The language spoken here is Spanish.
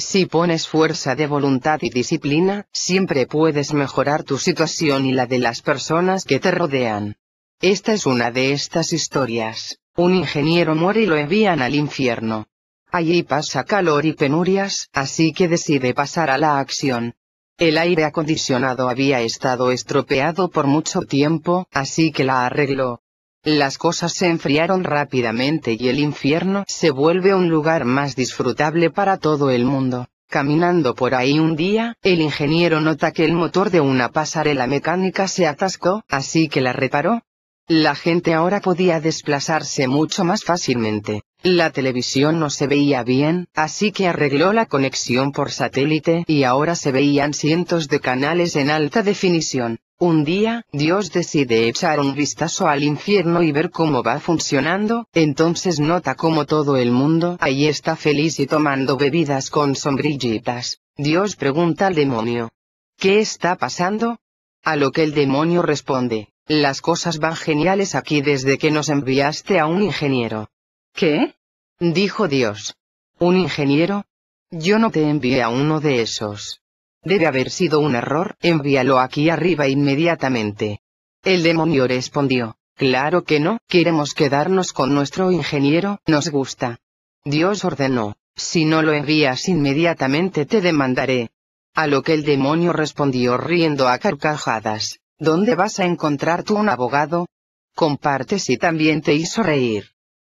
Si pones fuerza de voluntad y disciplina, siempre puedes mejorar tu situación y la de las personas que te rodean. Esta es una de estas historias. Un ingeniero muere y lo envían al infierno. Allí pasa calor y penurias, así que decide pasar a la acción. El aire acondicionado había estado estropeado por mucho tiempo, así que la arregló. Las cosas se enfriaron rápidamente y el infierno se vuelve un lugar más disfrutable para todo el mundo. Caminando por ahí un día, el ingeniero nota que el motor de una pasarela mecánica se atascó, así que la reparó. La gente ahora podía desplazarse mucho más fácilmente. La televisión no se veía bien, así que arregló la conexión por satélite y ahora se veían cientos de canales en alta definición. Un día, Dios decide echar un vistazo al infierno y ver cómo va funcionando, entonces nota cómo todo el mundo ahí está feliz y tomando bebidas con sombrillitas. Dios pregunta al demonio. ¿Qué está pasando? A lo que el demonio responde, las cosas van geniales aquí desde que nos enviaste a un ingeniero. ¿Qué? dijo Dios. ¿Un ingeniero? Yo no te envié a uno de esos. Debe haber sido un error, envíalo aquí arriba inmediatamente. El demonio respondió, claro que no, queremos quedarnos con nuestro ingeniero, nos gusta. Dios ordenó, si no lo envías inmediatamente te demandaré. A lo que el demonio respondió riendo a carcajadas, ¿dónde vas a encontrar tú un abogado? Comparte si también te hizo reír.